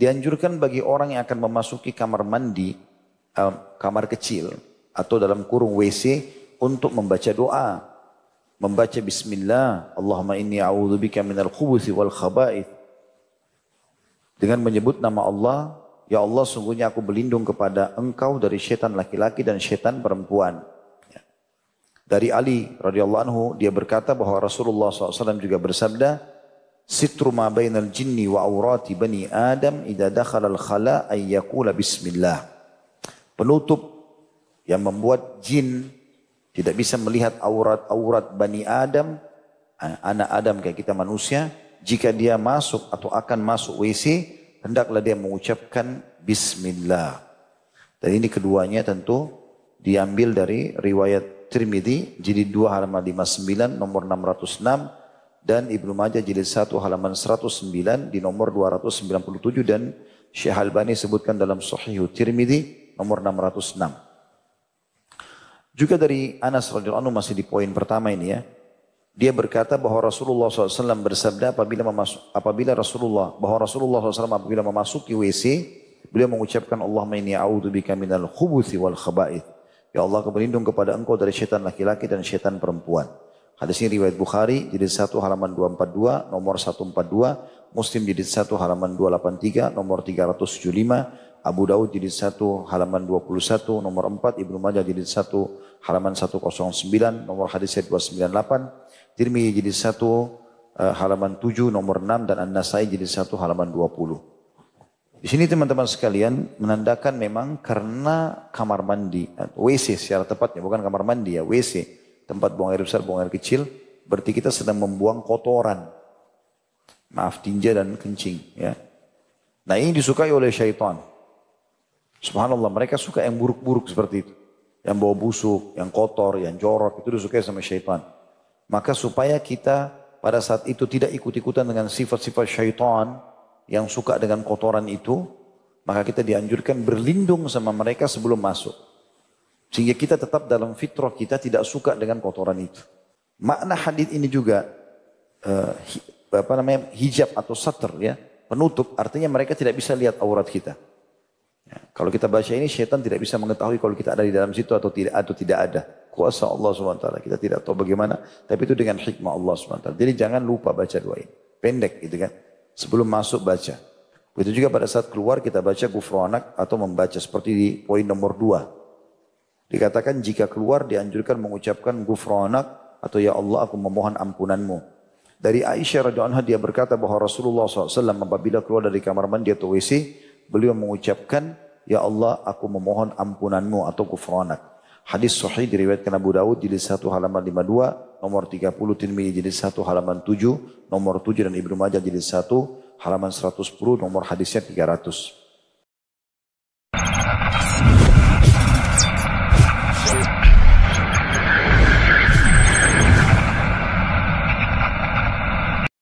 Dianjurkan bagi orang yang akan memasuki kamar mandi, eh, kamar kecil, atau dalam kurung WC untuk membaca doa. Membaca bismillah, Allahumma inni a'udzubika minal khubuthi wal khaba'ith. Dengan menyebut nama Allah, Ya Allah sungguhnya aku berlindung kepada engkau dari setan laki-laki dan setan perempuan. Ya. Dari Ali radhiyallahu anhu dia berkata bahwa Rasulullah SAW juga bersabda, sitru ma bainal jinni wa aurati bani Adam idza dakhala al khala ay yaqula bismillah. Penutup yang membuat jin tidak bisa melihat aurat-aurat bani Adam, eh, anak Adam kayak kita manusia, jika dia masuk atau akan masuk WC, hendaklah dia mengucapkan bismillah. Dan ini keduanya tentu diambil dari riwayat Tirmidzi jadi 2 halaman 59 nomor 606 dan Ibnu Majah jilid 1 halaman 109 di nomor 297 dan Syekh Albani sebutkan dalam Sahih Tirmidzi nomor 606. Juga dari Anas radhiyallahu anhu masih di poin pertama ini ya. Dia berkata bahwa Rasulullah SAW bersabda apabila memasuk, apabila Rasulullah bahwa Rasulullah SAW apabila memasuki WC beliau mengucapkan Allahumma inni a'udzubika minal khubuthi wal khaba'ith. Ya Allah, aku berlindung kepada engkau dari setan laki-laki dan setan perempuan. Hadis ini riwayat Bukhari jadi 1 halaman 242 nomor 142, Muslim jadi 1 halaman 283 nomor 375, Abu Daud jadi 1 halaman 21 nomor 4, Ibnu Majah jadi 1 halaman 109 nomor hadisnya 298, Tirmidzi jadi 1 eh, halaman 7 nomor 6 dan An-Nasai jadi 1 halaman 20. Di sini teman-teman sekalian menandakan memang karena kamar mandi, eh, WC secara tepatnya bukan kamar mandi ya, WC tempat buang air besar, buang air kecil, berarti kita sedang membuang kotoran. Maaf, tinja dan kencing. Ya. Nah ini disukai oleh syaitan. Subhanallah, mereka suka yang buruk-buruk seperti itu. Yang bawa busuk, yang kotor, yang jorok, itu disukai sama syaitan. Maka supaya kita pada saat itu tidak ikut-ikutan dengan sifat-sifat syaitan yang suka dengan kotoran itu, maka kita dianjurkan berlindung sama mereka sebelum masuk. Sehingga kita tetap dalam fitrah kita tidak suka dengan kotoran itu. Makna hadis ini juga uh, apa namanya hijab atau sater ya penutup artinya mereka tidak bisa lihat aurat kita. Ya, kalau kita baca ini setan tidak bisa mengetahui kalau kita ada di dalam situ atau tidak atau tidak ada. Kuasa Allah SWT. Kita tidak tahu bagaimana. Tapi itu dengan hikmah Allah SWT. Jadi jangan lupa baca doa ini. Pendek gitu kan. Sebelum masuk baca. Begitu juga pada saat keluar kita baca gufronak atau membaca seperti di poin nomor dua. Dikatakan jika keluar dianjurkan mengucapkan gufronak atau ya Allah aku memohon ampunanmu. Dari Aisyah radhiyallahu anha dia berkata bahwa Rasulullah SAW apabila keluar dari kamar mandi atau WC beliau mengucapkan ya Allah aku memohon ampunanmu atau gufronak Hadis sahih diriwayatkan Abu Dawud jilid 1 halaman 52, nomor 30 Tirmizi jilid 1 halaman 7, nomor 7 dan Ibnu Majah jilid 1 halaman 110, nomor hadisnya 300.